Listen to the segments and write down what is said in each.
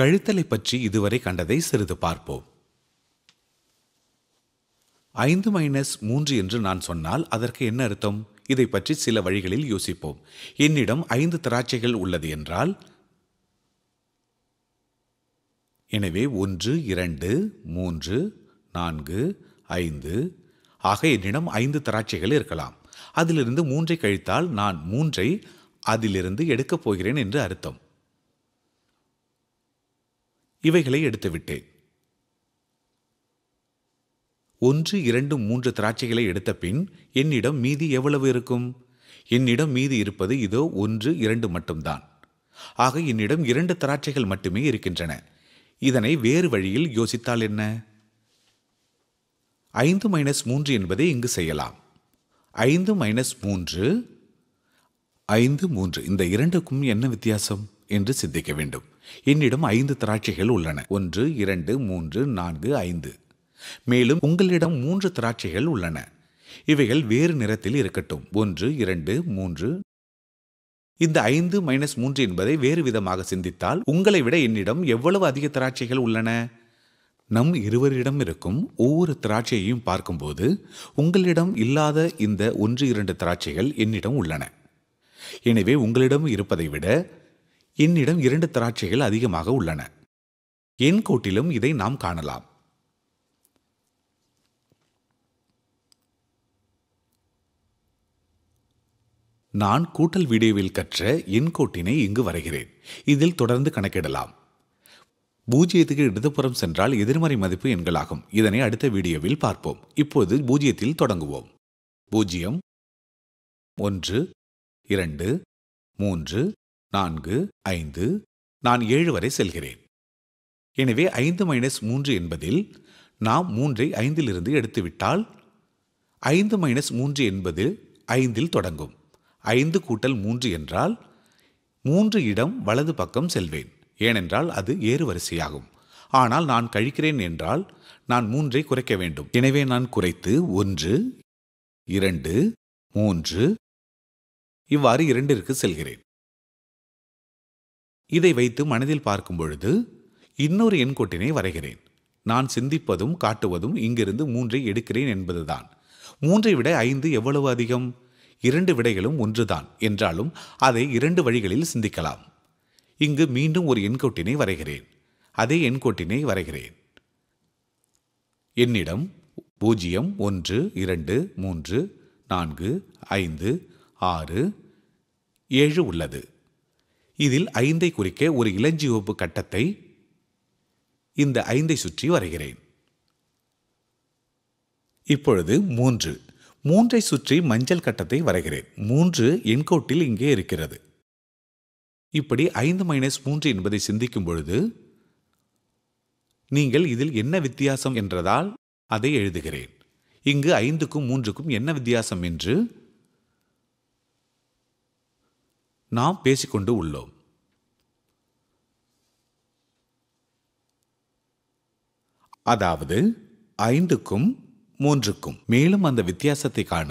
கழுத்தலை பற்றி இதுவரை கண்டதை சிறிது பார்ப்போம் ஐந்து மைனஸ் மூன்று என்று நான் சொன்னால் அதற்கு என்ன அர்த்தம் இதை பற்றி சில வழிகளில் யோசிப்போம் என்னிடம் ஐந்து திராட்சைகள் உள்ளது என்றால் எனவே ஒன்று இரண்டு மூன்று நான்கு ஐந்து ஆக என்னிடம் ஐந்து திராட்சைகள் இருக்கலாம் அதிலிருந்து மூன்றை கழித்தால் நான் மூன்றை அதிலிருந்து எடுக்கப் போகிறேன் என்று அர்த்தம் இவைகளை எடுத்துவிட்டேன் ஒன்று இரண்டு மூன்று திராட்சைகளை எடுத்த பின் என்னிடம் மீதி எவ்வளவு இருக்கும் என்னிடம் மீதி இருப்பது இதோ ஒன்று இரண்டு மட்டும்தான் ஆக என்னிடம் இரண்டு திராட்சைகள் மட்டுமே இருக்கின்றன இதனை வேறு வழியில் யோசித்தால் என்ன ஐந்து மைனஸ் மூன்று என்பதை இங்கு செய்யலாம் ஐந்து மைனஸ் மூன்று ஐந்து மூன்று இந்த இரண்டுக்கும் என்ன வித்தியாசம் என்று சிந்திக்க வேண்டும் என்னிடம் ஐந்து திராட்சைகள் உள்ளன ஒன்று இரண்டு மூன்று நான்கு ஐந்து மேலும் உங்களிடம் மூன்று திராட்சைகள் உள்ளன இவைகள் வேறு நிறத்தில் இருக்கட்டும் ஒன்று இரண்டு மூன்று இந்த ஐந்து மைனஸ் மூன்று என்பதை வேறு விதமாக சிந்தித்தால் உங்களை விட என்னிடம் எவ்வளவு அதிக திராட்சைகள் உள்ளன நம் இருவரிடம் இருக்கும் ஒவ்வொரு திராட்சையையும் பார்க்கும்போது உங்களிடம் இல்லாத இந்த ஒன்று இரண்டு திராட்சைகள் என்னிடம் உள்ளன எனவே உங்களிடம் இருப்பதை விட என்னிடம் இரண்டு திராட்சைகள் அதிகமாக உள்ளன என் கோட்டிலும் இதை நாம் காணலாம் நான் கூட்டல் வீடியோவில் கற்ற என் கோட்டினை இங்கு வரைகிறேன் இதில் தொடர்ந்து கணக்கிடலாம் பூஜ்ஜியத்துக்கு இடதுபுறம் சென்றால் எதிர்மறை மதிப்பு எண்களாகும் இதனை அடுத்த வீடியோவில் பார்ப்போம் இப்போது பூஜ்ஜியத்தில் தொடங்குவோம் பூஜ்ஜியம் ஒன்று இரண்டு மூன்று நான்கு ஐந்து நான் ஏழு வரை செல்கிறேன் எனவே ஐந்து மைனஸ் மூன்று என்பதில் நாம் மூன்றை ஐந்திலிருந்து எடுத்துவிட்டால் ஐந்து மைனஸ் மூன்று என்பது ஐந்தில் தொடங்கும் ஐந்து கூட்டல் மூன்று என்றால் மூன்று இடம் வலது பக்கம் செல்வேன் ஏனென்றால் அது ஏறு வரிசையாகும் ஆனால் நான் கழிக்கிறேன் என்றால் நான் மூன்றை குறைக்க வேண்டும் எனவே நான் குறைத்து ஒன்று இரண்டு மூன்று இவ்வாறு இரண்டிற்கு செல்கிறேன் இதை வைத்து மனதில் பார்க்கும் பொழுது இன்னொரு எண்கோட்டினை வரைகிறேன் நான் சிந்திப்பதும் காட்டுவதும் இங்கிருந்து மூன்றை எடுக்கிறேன் என்பதுதான் மூன்றை விட ஐந்து எவ்வளவு அதிகம் இரண்டு விடைகளும் ஒன்றுதான் என்றாலும் அதை இரண்டு வழிகளில் சிந்திக்கலாம் இங்கு மீண்டும் ஒரு எண்கோட்டினை வரைகிறேன் அதே எண்கோட்டினை வரைகிறேன் என்னிடம் பூஜ்ஜியம் ஒன்று இரண்டு மூன்று நான்கு ஐந்து ஆறு ஏழு உள்ளது இதில் ஐந்தை குறிக்க ஒரு இளஞ்சிவப்பு கட்டத்தை இந்த ஐந்தை சுற்றி வரைகிறேன் இப்பொழுது மூன்று மூன்றை சுற்றி மஞ்சள் கட்டத்தை வரைகிறேன் மூன்று என்கோட்டில் இங்கே இருக்கிறது இப்படி ஐந்து மைனஸ் மூன்று என்பதை சிந்திக்கும் பொழுது நீங்கள் இதில் என்ன வித்தியாசம் என்றதால் அதை எழுதுகிறேன் இங்கு ஐந்துக்கும் மூன்றுக்கும் என்ன வித்தியாசம் என்று நாம் பேசிக்கொண்டு உள்ளோம் அதாவது ஐந்துக்கும் மூன்றுக்கும் மேலும் அந்த வித்தியாசத்தை காண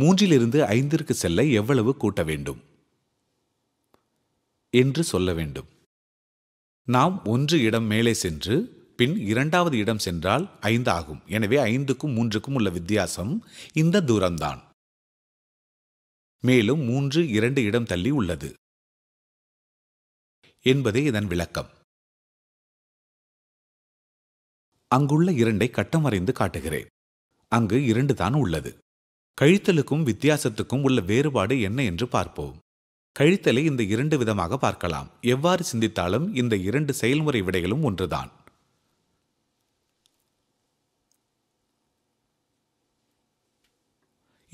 மூன்றிலிருந்து ஐந்திற்கு செல்ல எவ்வளவு கூட்ட வேண்டும் என்று சொல்ல வேண்டும் நாம் ஒன்று இடம் மேலே சென்று பின் இரண்டாவது இடம் சென்றால் ஐந்து ஆகும் எனவே ஐந்துக்கும் மூன்றுக்கும் உள்ள வித்தியாசம் இந்த தூரம்தான் மேலும் மூன்று இரண்டு இடம் தள்ளி உள்ளது என்பதே இதன் விளக்கம் அங்குள்ள இரண்டை கட்டம் வரைந்து காட்டுகிறேன் அங்கு இரண்டு தான் உள்ளது கழித்தலுக்கும் வித்தியாசத்துக்கும் உள்ள வேறுபாடு என்ன என்று பார்ப்போம் கழித்தலை இந்த இரண்டு விதமாக பார்க்கலாம் எவ்வாறு சிந்தித்தாலும் இந்த இரண்டு செயல்முறை விடைகளும் ஒன்றுதான்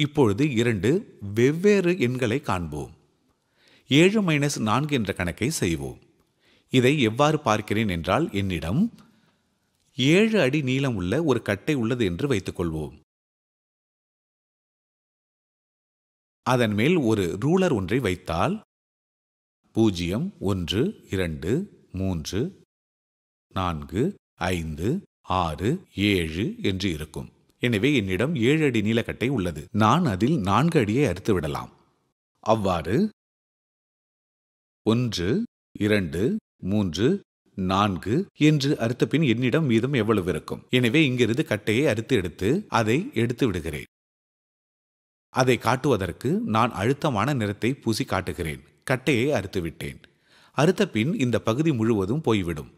இப்பொழுது இரண்டு வெவ்வேறு எண்களை காண்போம் ஏழு மைனஸ் நான்கு என்ற கணக்கை செய்வோம் இதை எவ்வாறு பார்க்கிறேன் என்றால் என்னிடம் ஏழு அடி நீளம் உள்ள ஒரு கட்டை உள்ளது என்று வைத்துக்கொள்வோம் அதன் மேல் ஒரு ரூலர் ஒன்றை வைத்தால் பூஜ்ஜியம் ஒன்று இரண்டு மூன்று நான்கு ஐந்து ஆறு ஏழு என்று இருக்கும் எனவே என்னிடம் ஏழு அடி நீலக்கட்டை உள்ளது நான் அதில் நான்கு அடியை அறுத்து விடலாம் அவ்வாறு ஒன்று இரண்டு மூன்று நான்கு என்று அறுத்த பின் என்னிடம் மீதம் எவ்வளவு இருக்கும் எனவே இங்கிருந்து கட்டையை அறுத்து எடுத்து அதை எடுத்து விடுகிறேன் அதை காட்டுவதற்கு நான் அழுத்தமான நிறத்தை பூசி காட்டுகிறேன் கட்டையை அறுத்து விட்டேன் அறுத்த பின் இந்த பகுதி முழுவதும் போய்விடும்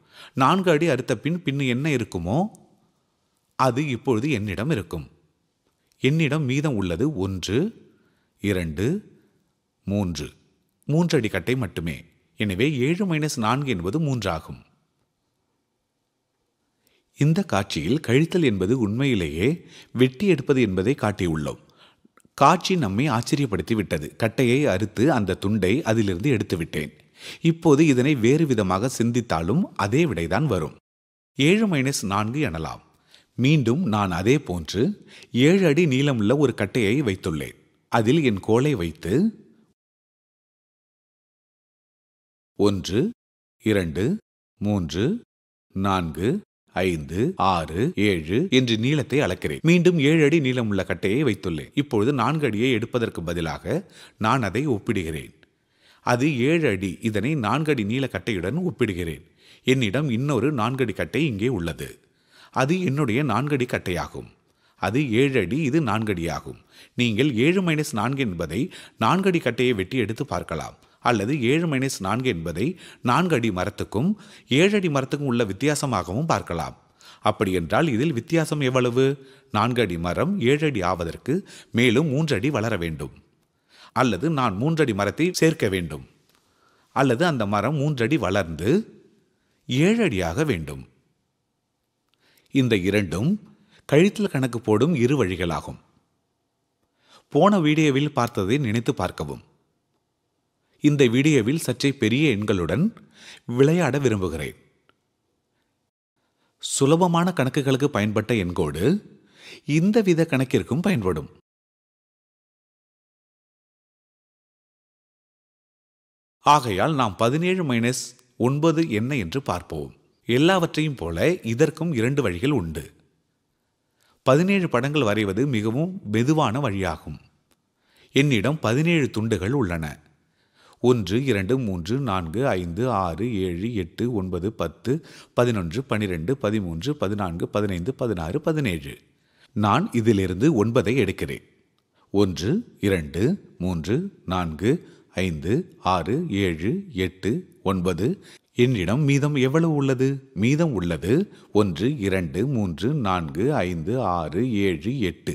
நான்கு அடி அறுத்த பின் பின் என்ன இருக்குமோ அது இப்பொழுது என்னிடம் இருக்கும் என்னிடம் மீதம் உள்ளது ஒன்று இரண்டு மூன்று மூன்று கட்டை மட்டுமே எனவே ஏழு மைனஸ் நான்கு என்பது மூன்றாகும் இந்த காட்சியில் கழித்தல் என்பது உண்மையிலேயே வெட்டி எடுப்பது என்பதை காட்டியுள்ளோம் காட்சி நம்மை ஆச்சரியப்படுத்தி விட்டது கட்டையை அறுத்து அந்த துண்டை அதிலிருந்து எடுத்துவிட்டேன் இப்போது இதனை வேறு விதமாக சிந்தித்தாலும் அதே விடைதான் வரும் ஏழு மைனஸ் நான்கு எனலாம் மீண்டும் நான் அதே போன்று ஏழு அடி நீளமுள்ள ஒரு கட்டையை வைத்துள்ளேன் அதில் என் கோலை வைத்து ஒன்று இரண்டு மூன்று நான்கு ஐந்து ஆறு ஏழு என்று நீளத்தை அளக்கிறேன் மீண்டும் ஏழு அடி நீளமுள்ள கட்டையை வைத்துள்ளேன் இப்பொழுது நான்கு அடியை எடுப்பதற்கு பதிலாக நான் அதை ஒப்பிடுகிறேன் அது ஏழு அடி இதனை நான்கு அடி நீள கட்டையுடன் ஒப்பிடுகிறேன் என்னிடம் இன்னொரு நான்கு அடி கட்டை இங்கே உள்ளது அது என்னுடைய நான்கடி கட்டையாகும் அது ஏழு அடி இது நான்கடியாகும் நீங்கள் ஏழு மைனஸ் நான்கு என்பதை நான்கடி கட்டையை வெட்டி எடுத்து பார்க்கலாம் அல்லது ஏழு மைனஸ் நான்கு என்பதை நான்கு அடி மரத்துக்கும் ஏழு அடி மரத்துக்கும் உள்ள வித்தியாசமாகவும் பார்க்கலாம் அப்படியென்றால் இதில் வித்தியாசம் எவ்வளவு நான்கு அடி மரம் ஏழு அடி ஆவதற்கு மேலும் மூன்று அடி வளர வேண்டும் அல்லது நான் மூன்றடி மரத்தை சேர்க்க வேண்டும் அல்லது அந்த மரம் மூன்றடி வளர்ந்து ஏழு அடியாக வேண்டும் இந்த இரண்டும் கழித்தல் கணக்கு போடும் இரு வழிகளாகும் போன வீடியோவில் பார்த்ததை நினைத்து பார்க்கவும் இந்த வீடியோவில் சற்றே பெரிய எண்களுடன் விளையாட விரும்புகிறேன் சுலபமான கணக்குகளுக்கு பயன்பட்ட எண்கோடு இந்த வித கணக்கிற்கும் பயன்படும் ஆகையால் நாம் பதினேழு மைனஸ் ஒன்பது என்ன என்று பார்ப்போம் எல்லாவற்றையும் போல இதற்கும் இரண்டு வழிகள் உண்டு பதினேழு படங்கள் வரைவது மிகவும் மெதுவான வழியாகும் என்னிடம் பதினேழு துண்டுகள் உள்ளன ஒன்று இரண்டு மூன்று நான்கு ஐந்து ஆறு ஏழு எட்டு ஒன்பது பத்து பதினொன்று பனிரெண்டு பதிமூன்று பதினான்கு பதினைந்து பதினாறு பதினேழு நான் இதிலிருந்து ஒன்பதை எடுக்கிறேன் ஒன்று இரண்டு மூன்று நான்கு ஐந்து ஆறு ஏழு எட்டு ஒன்பது என்னிடம் மீதம் எவ்வளவு உள்ளது மீதம் உள்ளது ஒன்று இரண்டு மூன்று நான்கு ஐந்து ஆறு ஏழு எட்டு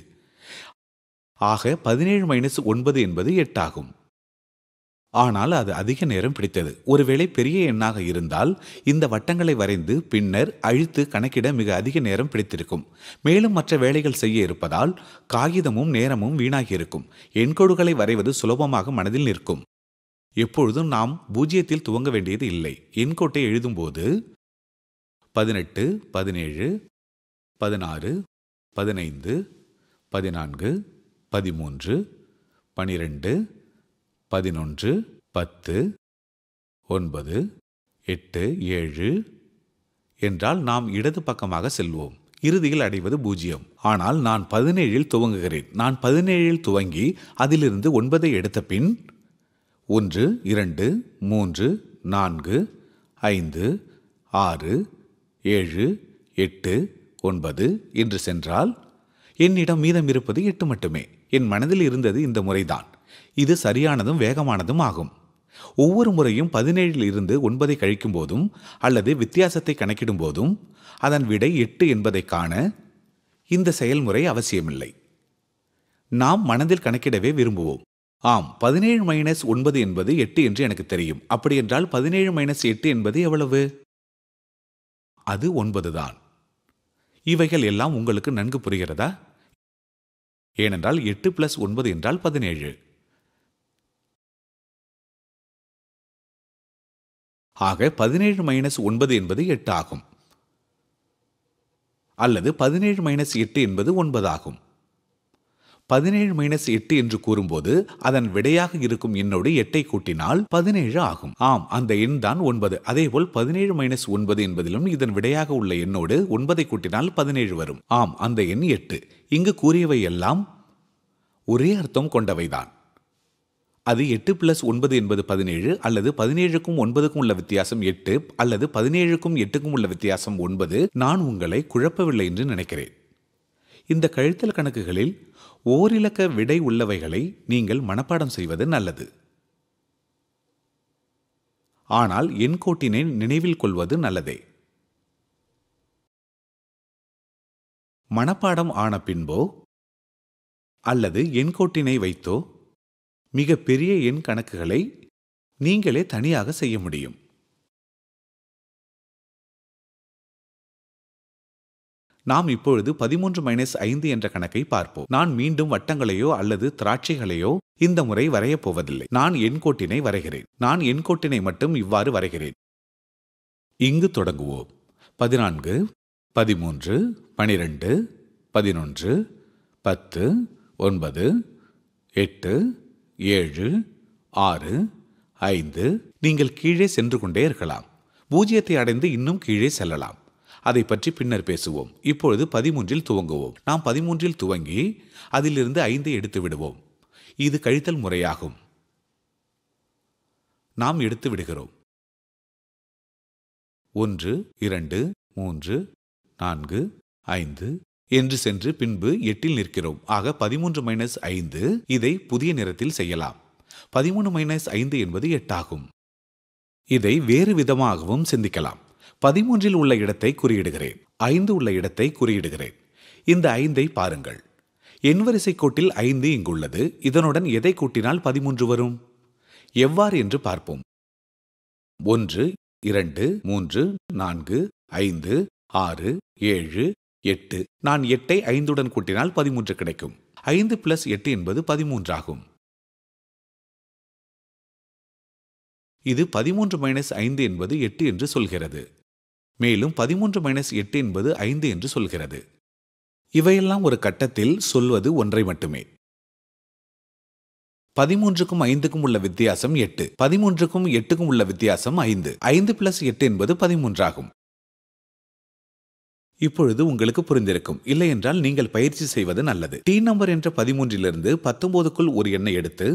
ஆக பதினேழு மைனஸ் ஒன்பது என்பது எட்டாகும் ஆனால் அது அதிக நேரம் பிடித்தது ஒருவேளை பெரிய எண்ணாக இருந்தால் இந்த வட்டங்களை வரைந்து பின்னர் அழித்து கணக்கிட மிக அதிக நேரம் பிடித்திருக்கும் மேலும் மற்ற வேலைகள் செய்ய இருப்பதால் காகிதமும் நேரமும் வீணாகியிருக்கும் எண்கோடுகளை வரைவது சுலபமாக மனதில் நிற்கும் எப்பொழுதும் நாம் பூஜ்ஜியத்தில் துவங்க வேண்டியது இல்லை எண்கோட்டை எழுதும்போது பதினெட்டு பதினேழு பதினாறு பதினைந்து பதினான்கு பதிமூன்று பனிரெண்டு பதினொன்று பத்து ஒன்பது எட்டு ஏழு என்றால் நாம் இடது பக்கமாக செல்வோம் இறுதியில் அடைவது பூஜ்ஜியம் ஆனால் நான் பதினேழில் துவங்குகிறேன் நான் பதினேழில் துவங்கி அதிலிருந்து ஒன்பதை எடுத்த பின் ஒன்று இரண்டு மூன்று நான்கு ஐந்து ஆறு ஏழு எட்டு ஒன்பது என்று சென்றால் என்னிடம் மீதம் இருப்பது எட்டு மட்டுமே என் மனதில் இருந்தது இந்த முறைதான் இது சரியானதும் வேகமானதும் ஆகும் ஒவ்வொரு முறையும் பதினேழில் இருந்து ஒன்பதை கழிக்கும் போதும் அல்லது வித்தியாசத்தை கணக்கிடும் போதும் அதன் விடை எட்டு என்பதை காண இந்த செயல்முறை அவசியமில்லை நாம் மனதில் கணக்கிடவே விரும்புவோம் ஆம் பதினேழு மைனஸ் ஒன்பது என்பது எட்டு என்று எனக்கு தெரியும் அப்படி என்றால் பதினேழு மைனஸ் எட்டு என்பது எவ்வளவு அது ஒன்பதுதான் இவைகள் எல்லாம் உங்களுக்கு நன்கு புரிகிறதா ஏனென்றால் எட்டு பிளஸ் ஒன்பது என்றால் பதினேழு ஆக பதினேழு மைனஸ் ஒன்பது என்பது எட்டு ஆகும் அல்லது பதினேழு மைனஸ் எட்டு என்பது ஒன்பதாகும் பதினேழு மைனஸ் எட்டு என்று கூறும்போது அதன் விடையாக இருக்கும் எண்ணோடு எட்டை கூட்டினால் பதினேழு ஆகும் ஆம் அந்த எண் தான் ஒன்பது அதேபோல் பதினேழு மைனஸ் ஒன்பது என்பதிலும் இதன் விடையாக உள்ள எண்ணோடு ஒன்பதை கூட்டினால் பதினேழு வரும் ஆம் அந்த எண் எட்டு இங்கு கூறியவை எல்லாம் ஒரே அர்த்தம் கொண்டவைதான் அது எட்டு பிளஸ் ஒன்பது என்பது பதினேழு அல்லது பதினேழுக்கும் ஒன்பதுக்கும் உள்ள வித்தியாசம் எட்டு அல்லது பதினேழுக்கும் எட்டுக்கும் உள்ள வித்தியாசம் ஒன்பது நான் உங்களை குழப்பவில்லை என்று நினைக்கிறேன் இந்த கழித்தல் கணக்குகளில் ஓரிலக்க விடை உள்ளவைகளை நீங்கள் மனப்பாடம் செய்வது நல்லது ஆனால் எண்கோட்டினை நினைவில் கொள்வது நல்லதே மனப்பாடம் ஆன பின்போ அல்லது எண்கோட்டினை வைத்தோ மிக பெரிய எண் கணக்குகளை நீங்களே தனியாக செய்ய முடியும் நாம் இப்பொழுது பதிமூன்று மைனஸ் ஐந்து என்ற கணக்கை பார்ப்போம் நான் மீண்டும் வட்டங்களையோ அல்லது திராட்சைகளையோ இந்த முறை வரையப் போவதில்லை நான் எண்கோட்டினை வரைகிறேன் நான் எண்கோட்டினை மட்டும் இவ்வாறு வரைகிறேன் இங்கு தொடங்குவோம் பதினான்கு பதிமூன்று பனிரெண்டு பதினொன்று பத்து ஒன்பது எட்டு ஏழு ஆறு ஐந்து நீங்கள் கீழே சென்று கொண்டே இருக்கலாம் பூஜ்ஜியத்தை அடைந்து இன்னும் கீழே செல்லலாம் அதை பற்றி பின்னர் பேசுவோம் இப்பொழுது பதிமூன்றில் துவங்குவோம் நாம் பதிமூன்றில் துவங்கி அதிலிருந்து ஐந்தை எடுத்து விடுவோம் இது கழித்தல் முறையாகும் நாம் எடுத்து விடுகிறோம் ஒன்று இரண்டு மூன்று நான்கு ஐந்து என்று சென்று பின்பு எட்டில் நிற்கிறோம் ஆக பதிமூன்று மைனஸ் ஐந்து இதை புதிய நிறத்தில் செய்யலாம் பதிமூணு மைனஸ் ஐந்து என்பது எட்டாகும் இதை வேறு விதமாகவும் சிந்திக்கலாம் பதிமூன்றில் உள்ள இடத்தை குறியிடுகிறேன் ஐந்து உள்ள இடத்தை குறியிடுகிறேன் இந்த ஐந்தை பாருங்கள் என் வரிசை கோட்டில் ஐந்து இங்குள்ளது இதனுடன் எதை கூட்டினால் பதிமூன்று வரும் எவ்வாறு என்று பார்ப்போம் ஒன்று இரண்டு மூன்று நான்கு ஐந்து ஆறு ஏழு எட்டு நான் எட்டை ஐந்துடன் கூட்டினால் பதிமூன்று கிடைக்கும் ஐந்து பிளஸ் எட்டு என்பது பதிமூன்றாகும் இது பதிமூன்று மைனஸ் ஐந்து என்பது எட்டு என்று சொல்கிறது மேலும் பதிமூன்று மைனஸ் எட்டு என்பது ஐந்து என்று சொல்கிறது இவையெல்லாம் ஒரு கட்டத்தில் சொல்வது ஒன்றை மட்டுமே பதிமூன்றுக்கும் ஐந்துக்கும் உள்ள வித்தியாசம் எட்டு பதிமூன்றுக்கும் எட்டுக்கும் உள்ள வித்தியாசம் ஐந்து ஐந்து பிளஸ் எட்டு என்பது பதிமூன்றாகும் இப்பொழுது உங்களுக்கு புரிந்திருக்கும் இல்லை என்றால் நீங்கள் பயிற்சி செய்வது நல்லது டி நம்பர் என்ற பதிமூன்றிலிருந்து பத்தொன்பதுக்குள் ஒரு எண்ணை எடுத்து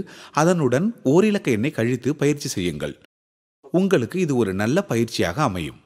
அதனுடன் ஓரிலக்க எண்ணை கழித்து பயிற்சி செய்யுங்கள் உங்களுக்கு இது ஒரு நல்ல பயிற்சியாக அமையும்